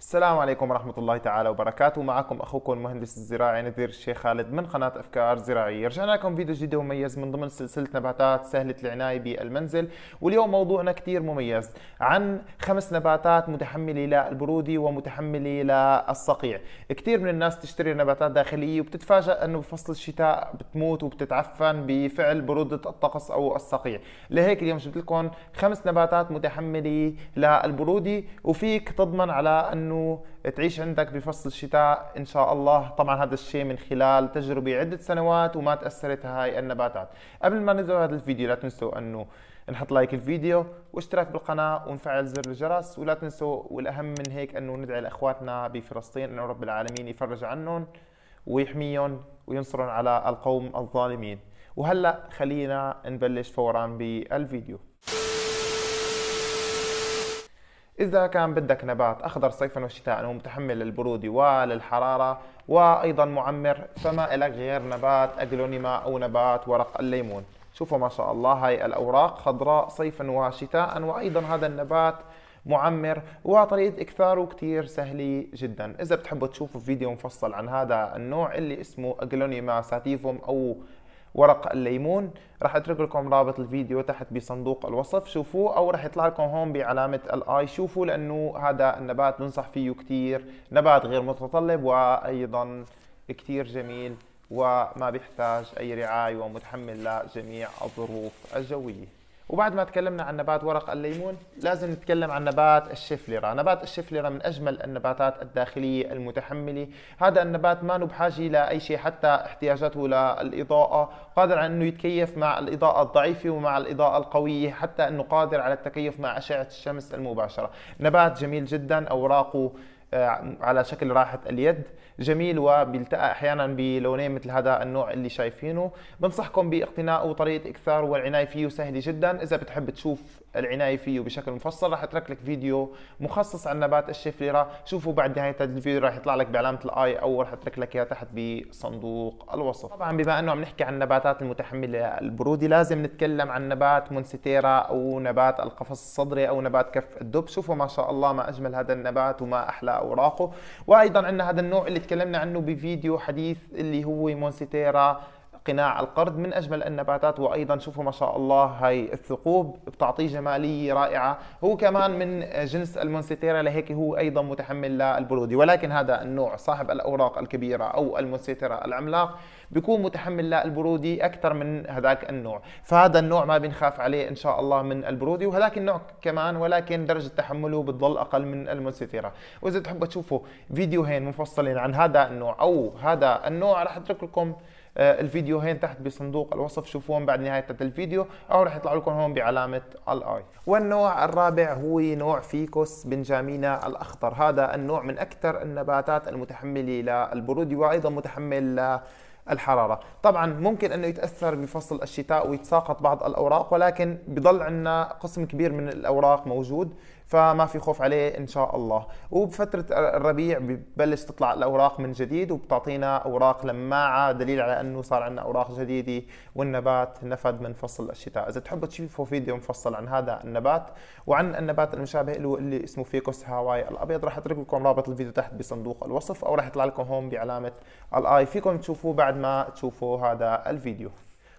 السلام عليكم ورحمة الله تعالى وبركاته معكم أخوكم المهندس الزراعي نذير الشيخ خالد من قناة أفكار زراعية رجعنا لكم فيديو جديد ومميز من ضمن سلسلة نباتات سهلة العناية بالمنزل واليوم موضوعنا كتير مميز عن خمس نباتات متحملة للبرودي ومتحملة للصقيع كتير من الناس تشتري نباتات داخلية وبتتفاجأ أنه بفصل الشتاء بتموت وبتتعفن بفعل برودة الطقس أو الصقيع لهيك اليوم جبت لكم خمس نباتات متحملة للبرودي وفيك تضمن على أن انه تعيش عندك بفصل الشتاء ان شاء الله طبعا هذا الشيء من خلال تجربه عده سنوات وما تاثرت هاي النباتات قبل ما نبدا هذا الفيديو لا تنسوا انه نحط لايك الفيديو واشتراك بالقناة ونفعل زر الجرس ولا تنسوا والأهم من هيك أنه ندعي لأخواتنا بفلسطين أنه رب العالمين يفرج عنهم ويحميهم وينصرهم على القوم الظالمين وهلأ خلينا نبلش فورا بالفيديو إذا كان بدك نبات أخضر صيفا وشتاء ومتحمل للبرودة وللحرارة وأيضا معمر فما إلك غير نبات أجلونيما أو نبات ورق الليمون شوفوا ما شاء الله هاي الأوراق خضراء صيفا وشتاء وأيضا هذا النبات معمر وطريقة إكثاره كتير سهلة جدا إذا بتحبوا تشوفوا فيديو مفصل عن هذا النوع اللي اسمه أجلونيما ساتيفوم أو ورق الليمون راح اترك لكم رابط الفيديو تحت بصندوق الوصف شوفوه او راح يطلع لكم هون بعلامه الاي شوفوا لانه هذا النبات بنصح فيه كثير نبات غير متطلب وايضا كثير جميل وما بيحتاج اي رعايه ومتحمل لجميع الظروف الجويه وبعد ما تكلمنا عن نبات ورق الليمون لازم نتكلم عن نبات الشفلرة نبات الشفلرة من أجمل النباتات الداخلية المتحملة هذا النبات ما بحاجة لأي شيء حتى احتياجاته للإضاءة قادر على أنه يتكيف مع الإضاءة الضعيفة ومع الإضاءة القوية حتى أنه قادر على التكيف مع أشعة الشمس المباشرة نبات جميل جدا أوراقه آه، على شكل راحه اليد جميل وبيلتقى احيانا بلونين مثل هذا النوع اللي شايفينه بنصحكم باقتنائه وطريقه اكثار والعنايه فيه سهله جدا اذا بتحب تشوف العنايه فيه بشكل مفصل راح اترك لك فيديو مخصص عن نبات الشفيره شوفوا بعد نهايه هذا الفيديو راح يطلع لك بعلامه الاي او راح اترك لك اياها تحت بصندوق الوصف طبعا بما انه عم نحكي عن النباتات المتحمله البروده لازم نتكلم عن نبات منستيرا او نبات القفص الصدري او نبات كف الدب شوفوا ما شاء الله ما اجمل هذا النبات وما احلى اوراقه وايضا عندنا هذا النوع اللي تكلمنا عنه بفيديو حديث اللي هو مونسيتيرا قناع القرد من أجمل النباتات وأيضا شوفوا ما شاء الله هاي الثقوب بتعطيه جمالية رائعة هو كمان من جنس المونسيتيرا لهيك هو أيضا متحمل للبرودة ولكن هذا النوع صاحب الأوراق الكبيرة أو المونسيتيرا العملاق بيكون متحمل للبرودة أكثر من هذاك النوع فهذا النوع ما بنخاف عليه إن شاء الله من البرودة وهذاك النوع كمان ولكن درجة تحمله بتضل أقل من المونسيتيرا وإذا تحبوا تشوفوا فيديوهين مفصلين عن هذا النوع أو هذا النوع راح أترك لكم آه، الفيديو هين تحت بصندوق الوصف شوفوهم بعد نهايه الفيديو او رح يطلع لكم هون بعلامه الاي والنوع الرابع هو نوع فيكوس بنجامينا الاخضر هذا النوع من اكثر النباتات المتحمله للبرود وايضا متحمل ل الحرارة طبعا ممكن أنه يتأثر بفصل الشتاء ويتساقط بعض الأوراق ولكن بضل عندنا قسم كبير من الأوراق موجود فما في خوف عليه ان شاء الله وبفتره الربيع ببلش تطلع الاوراق من جديد وبتعطينا اوراق لماعه دليل على انه صار عندنا اوراق جديده والنبات نفد من فصل الشتاء اذا تحبوا تشوفوا فيديو مفصل عن هذا النبات وعن النبات المشابه له اللي اسمه فيكوس هاواي الابيض راح اترك لكم رابط الفيديو تحت بصندوق الوصف او راح يطلع لكم هون بعلامه الاي فيكم تشوفوه بعد ما تشوفوا هذا الفيديو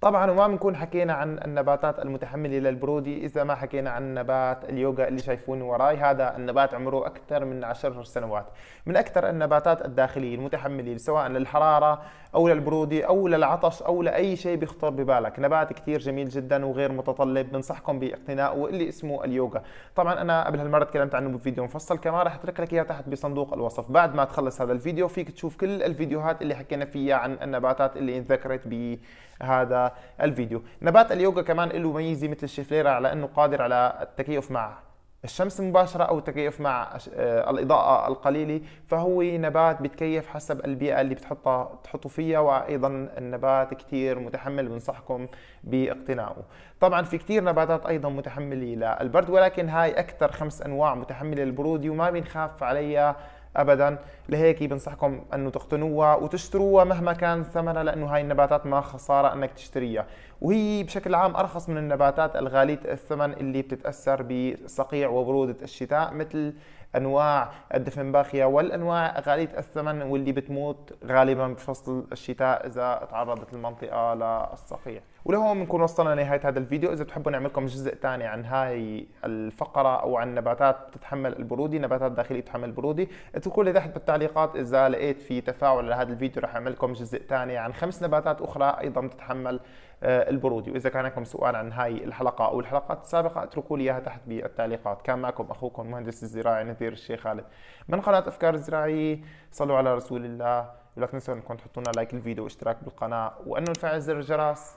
طبعا وما بنكون حكينا عن النباتات المتحملة للبرودة إذا ما حكينا عن نبات اليوغا اللي شايفوني وراي هذا النبات عمره أكثر من عشر سنوات من أكثر النباتات الداخلية المتحملة سواء للحرارة أو للبرودة أو للعطش أو لأي شيء بيخطر ببالك نبات كثير جميل جدا وغير متطلب بنصحكم باقتنائه اللي اسمه اليوغا طبعا أنا قبل هالمرة تكلمت عنه بفيديو مفصل كمان رح أترك لك إياه تحت بصندوق الوصف بعد ما تخلص هذا الفيديو فيك تشوف كل الفيديوهات اللي حكينا فيها عن النباتات اللي انذكرت بهذا الفيديو نبات اليوغا كمان له ميزه مثل الشفليرة على انه قادر على التكيف مع الشمس مباشرة أو التكيف مع آه، الإضاءة القليلة فهو نبات بتكيف حسب البيئة اللي بتحطها تحطوا فيها وأيضا النبات كتير متحمل بنصحكم باقتنائه طبعا في كتير نباتات أيضا متحملة للبرد ولكن هاي أكثر خمس أنواع متحملة للبرود وما بنخاف عليها ابدا لهيك بنصحكم انه تقتنوها وتشتروها مهما كان ثمنها لانه هاي النباتات ما خساره انك تشتريها وهي بشكل عام ارخص من النباتات الغاليه الثمن اللي بتتاثر بصقيع وبروده الشتاء مثل انواع الدفنباخيه والانواع غاليه الثمن واللي بتموت غالبا بفصل الشتاء اذا تعرضت المنطقه للصقيع ولهون بنكون وصلنا لنهايه هذا الفيديو اذا نعمل نعملكم جزء ثاني عن هاي الفقره او عن نباتات بتتحمل البروده نباتات داخليه بتتحمل البروده اتركوا لي تحت بالتعليقات اذا لقيت إيه في تفاعل لهذا الفيديو رح اعمل لكم جزء ثاني عن خمس نباتات اخرى ايضا بتتحمل البروده آه، واذا كان لكم سؤال عن هاي الحلقه او الحلقات السابقه اتركوا لي اياها تحت بالتعليقات كان معكم اخوكم مهندس الزراعي نذير الشيخ خالد من قناه افكار الزراعيه صلوا على رسول الله ولا تنسوا انكم تحطوا لنا لايك الفيديو واشتراك بالقناه وانه نفعل زر الجرس